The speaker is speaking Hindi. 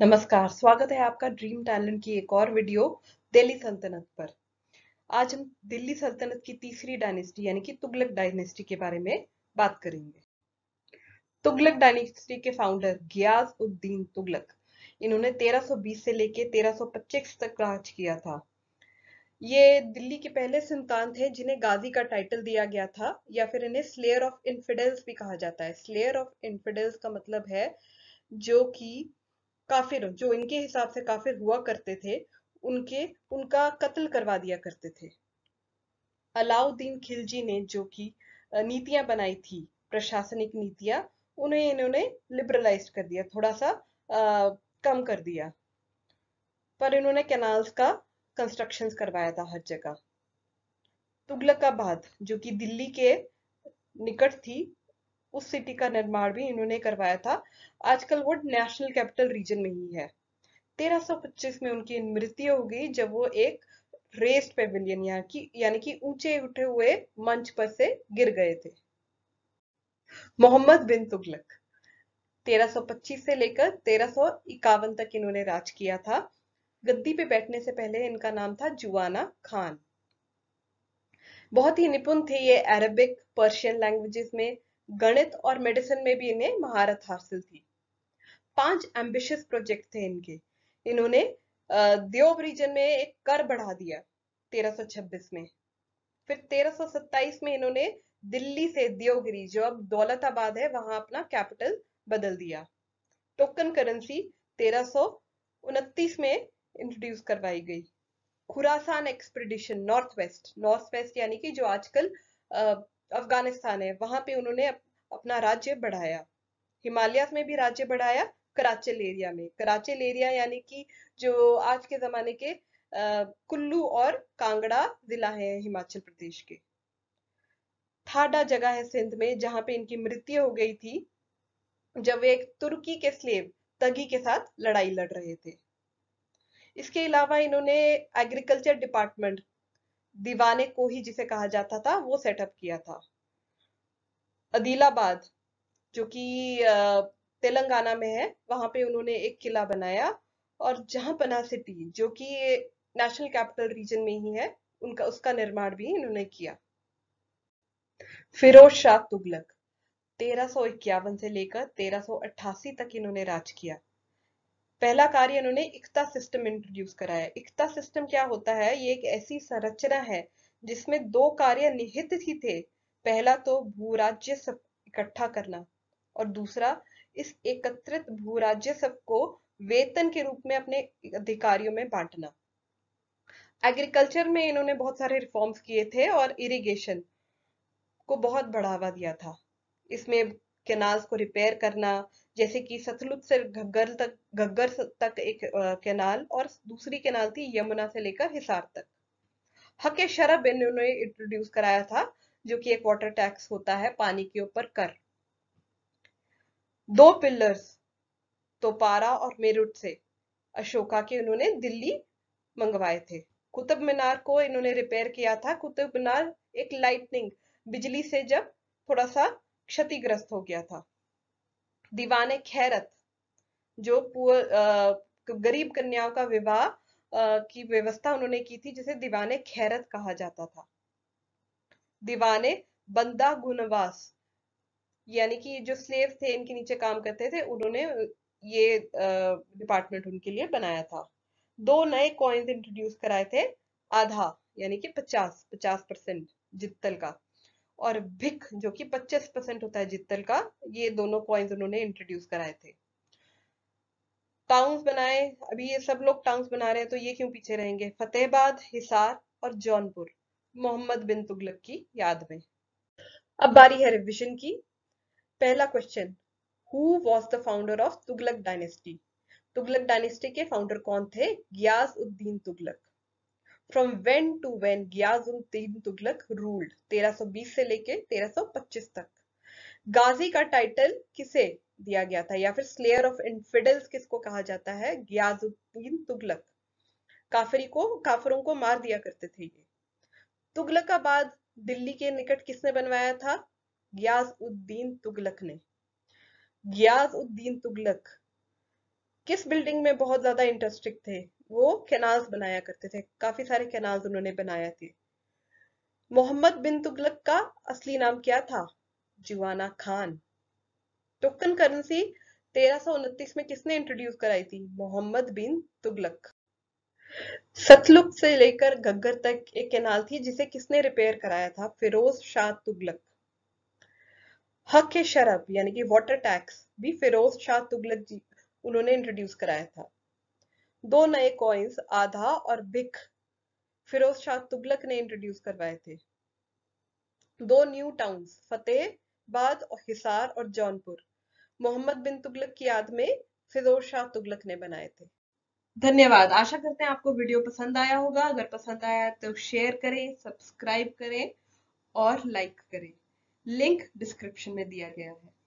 नमस्कार स्वागत है आपका ड्रीम टैलेंट की एक और वीडियो दिल्ली सल्तनत पर आज हम दिल्ली सल्तनत की तीसरी डायनेस्टी यानी कि तुगलक डायनेस्टी के बारे में बात करेंगे तुगलक डायनेस्टी के फाउंडर गियाज उद्दीन तुगलक इन्होंने 1320 से लेके 1325 तक राज किया था ये दिल्ली के पहले सुल्तान थे जिन्हें गाजी का टाइटल दिया गया था या फिर इन्हें स्लेयर ऑफ इन्फिडेंस भी कहा जाता है स्लेयर ऑफ इन्फिडेंस का मतलब है जो कि काफिर जो इनके हिसाब से काफिर हुआ करते थे उनके उनका कत्ल करवा दिया करते थे अलाउद्दीन खिलजी ने जो कि नीतियां बनाई थी प्रशासनिक नीतियां उन्हें इन्होंने लिबरलाइज कर दिया थोड़ा सा आ, कम कर दिया पर इन्होंने कैनाल्स का कंस्ट्रक्शन करवाया था हर जगह तुगलकाबाद जो कि दिल्ली के निकट थी उस सिटी का निर्माण भी इन्होंने करवाया था आजकल वो नेशनल कैपिटल रीजन में ही है 1325 में उनकी मृत्यु हो गई जब वो एक रेस्ट पेविलियन यहाँ की यानी कि ऊंचे उठे हुए मंच पर से गिर गए थे मोहम्मद बिन तुगलक 1325 से लेकर 1351 तक इन्होंने राज किया था गद्दी पे बैठने से पहले इनका नाम था जुआना खान बहुत ही निपुण थे ये अरबिक पर्शियन लैंग्वेजेस में गणित और मेडिसिन में भी इन्हें महारत हासिल थी पांच एम्बिशियस प्रोजेक्ट थे इनके इन्होंने देव रीजन में एक कर बढ़ा दिया 1326 में फिर 1327 में इन्होंने दिल्ली से देवगिरी जो अब दौलताबाद है वहां अपना कैपिटल बदल दिया टोकन करेंसी तेरह में इंट्रोड्यूस करवाई गई Khorasan expedition north west north west यानी कि जो आजकल अफगानिस्तान है वहां पे उन्होंने अपना राज्य बढ़ाया हिमालयस में भी राज्य बढ़ाया कराचल एरिया में कराचल एरिया यानी कि जो आज के जमाने के कुल्लू और कांगड़ा जिला है हिमाचल प्रदेश के थाडा जगह है सिंध में जहां पे इनकी मृत्यु हो गई थी जब वे एक तुर्की के स्लेव तगी के साथ लड़ाई लड़ रहे थे इसके अलावा इन्होंने एग्रीकल्चर डिपार्टमेंट दीवाने को ही जिसे कहा जाता था वो सेटअप किया था अदिलाबाद जो कि तेलंगाना में है वहां पे उन्होंने एक किला बनाया और जहां पना सिटी जो कि नेशनल कैपिटल रीजन में ही है उनका उसका निर्माण भी इन्होंने किया फिरोज शाह तुगलक तेरह से लेकर 1388 तक इन्होंने राज किया पहला कार्य इन्होंने इकता सिस्टम इंट्रोड्यूस कराया इकता सिस्टम क्या होता है ये एक ऐसी संरचना है जिसमें दो कार्य निहित ही थे पहला तो राज्य सब इकट्ठा करना और दूसरा इस एकत्रित भू राज्य सब को वेतन के रूप में अपने अधिकारियों में बांटना एग्रीकल्चर में इन्होंने बहुत सारे रिफॉर्म्स किए थे और इरिगेशन को बहुत बढ़ावा दिया था इसमें कैनाल्स को रिपेयर करना जैसे कि सतलुज से घग्गर तक घग्गर तक एक कैनाल और दूसरी कैनाल थी यमुना से लेकर हिसार तक हक शरब इन्होंने इंट्रोड्यूस कराया था जो कि एक वाटर टैक्स होता है पानी के ऊपर कर दो पिलर्स तोपारा और मेरुट से अशोका के उन्होंने दिल्ली मंगवाए थे कुतुब मीनार को इन्होंने रिपेयर किया था कुतुब मीनार एक लाइटनिंग बिजली से जब थोड़ा सा क्षतिग्रस्त हो गया था दीवाने खैरत जो गरीब कन्याओं का विवाह की व्यवस्था उन्होंने की थी जिसे दीवाने खैरत कहा जाता था दीवाने बंदा गुनवास यानी कि जो स्लेव थे इनके नीचे काम करते थे उन्होंने ये डिपार्टमेंट उनके लिए बनाया था दो नए कॉइन्स इंट्रोड्यूस कराए थे आधा यानी कि 50 50 परसेंट जित्तल का और भिक जो कि 25 परसेंट होता है जित्तल का ये दोनों कॉइन्स उन्होंने इंट्रोड्यूस कराए थे टाउन्स बनाए अभी ये सब लोग टाउन्स बना रहे हैं तो ये क्यों पीछे रहेंगे फतेहबाद हिसार और जौनपुर मोहम्मद बिन तुगलक की याद में अब बारी है रिविजन की पहला question who was the founder of Tughlaq dynasty Tughlaq dynasty के फाउंडर कौन थे Ghiyas uddin Tughlaq from when to when Ghiyasul din Tughlaq ruled 1320 से लेके 1325 तक गाजी का टाइटल किसे दिया गया था या फिर स्लेयर ऑफ इनफिडल्स किसको कहा जाता है गयाजुद्दीन तुगलक काफरी को काफरों को मार दिया करते थे ये तुगलक तुगलकाबाद दिल्ली के निकट किसने बनवाया था गियाज उद्दीन तुगलक ने गियाज उद्दीन तुगलक किस बिल्डिंग में बहुत ज्यादा इंटरेस्टिंग थे वो कैनाल्स बनाया करते थे काफी सारे कैनाल्स उन्होंने बनाए थे मोहम्मद बिन तुगलक का असली नाम क्या था जुआना खान टोकन करेंसी तेरह में किसने इंट्रोड्यूस कराई थी मोहम्मद बिन तुगलक सतलुक से लेकर गग्गर तक एक कैनाल थी जिसे किसने रिपेयर कराया था फिरोज शाह तुगलक हक शरब यानी कि वाटर टैक्स भी फिरोज शाह तुगलक जी उन्होंने इंट्रोड्यूस कराया था दो नए कॉइन्स आधा और भिख फिरोज शाह तुगलक ने इंट्रोड्यूस करवाए थे दो न्यू टाउन्स फतेहबाद और हिसार और जौनपुर मोहम्मद बिन तुगलक की याद में फिरोज शाह तुगलक ने बनाए थे धन्यवाद आशा करते हैं आपको वीडियो पसंद आया होगा अगर पसंद आया तो शेयर करें सब्सक्राइब करें और लाइक करें लिंक डिस्क्रिप्शन में दिया गया है